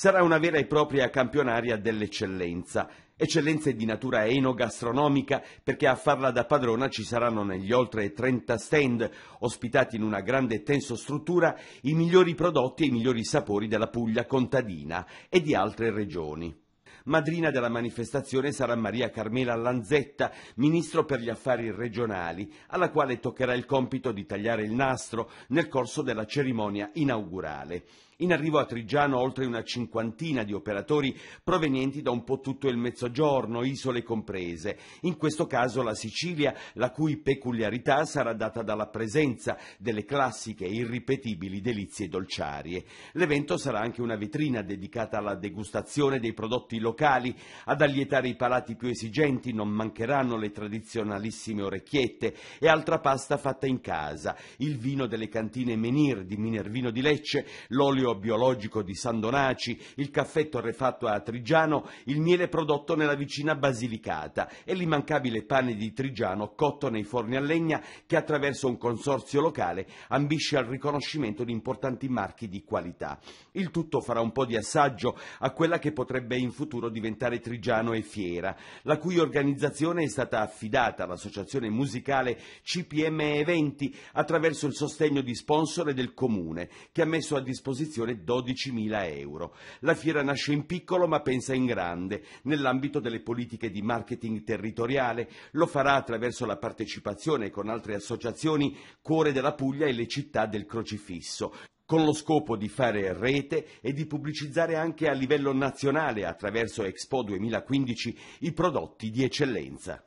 sarà una vera e propria campionaria dell'eccellenza. Eccellenze di natura enogastronomica, perché a farla da padrona ci saranno negli oltre 30 stand, ospitati in una grande e tenso struttura, i migliori prodotti e i migliori sapori della Puglia contadina e di altre regioni. Madrina della manifestazione sarà Maria Carmela Lanzetta, ministro per gli affari regionali, alla quale toccherà il compito di tagliare il nastro nel corso della cerimonia inaugurale. In arrivo a Trigiano oltre una cinquantina di operatori provenienti da un po' tutto il mezzogiorno, isole comprese. In questo caso la Sicilia, la cui peculiarità sarà data dalla presenza delle classiche e irripetibili delizie dolciarie. L'evento sarà anche una vetrina dedicata alla degustazione dei prodotti locali locali, ad allietare i palati più esigenti non mancheranno le tradizionalissime orecchiette e altra pasta fatta in casa, il vino delle cantine Menir di Minervino di Lecce, l'olio biologico di San Donaci, il caffè torrefatto a Trigiano, il miele prodotto nella vicina Basilicata e l'immancabile pane di Trigiano cotto nei forni a legna che attraverso un consorzio locale ambisce al riconoscimento di importanti marchi di qualità. Il tutto farà un po' di assaggio a quella che potrebbe in futuro futuro diventare Trigiano e Fiera, la cui organizzazione è stata affidata all'associazione musicale CPM Eventi attraverso il sostegno di sponsor e del comune, che ha messo a disposizione 12.000 euro. La fiera nasce in piccolo ma pensa in grande, nell'ambito delle politiche di marketing territoriale, lo farà attraverso la partecipazione con altre associazioni Cuore della Puglia e le città del Crocifisso con lo scopo di fare rete e di pubblicizzare anche a livello nazionale attraverso Expo 2015 i prodotti di eccellenza.